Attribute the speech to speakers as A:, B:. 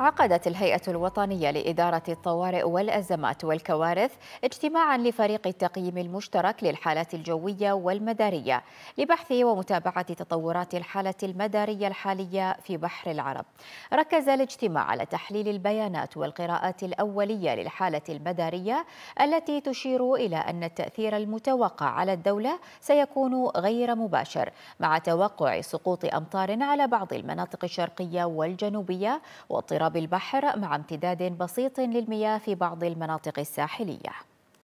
A: عقدت الهيئة الوطنية لإدارة الطوارئ والأزمات والكوارث اجتماعا لفريق التقييم المشترك للحالات الجوية والمدارية لبحث ومتابعة تطورات الحالة المدارية الحالية في بحر العرب ركز الاجتماع على تحليل البيانات والقراءات الأولية للحالة المدارية التي تشير إلى أن التأثير المتوقع على الدولة سيكون غير مباشر مع توقع سقوط أمطار على بعض المناطق الشرقية والجنوبية واضطراب اضطراب البحر مع امتداد بسيط للمياه في بعض المناطق الساحليه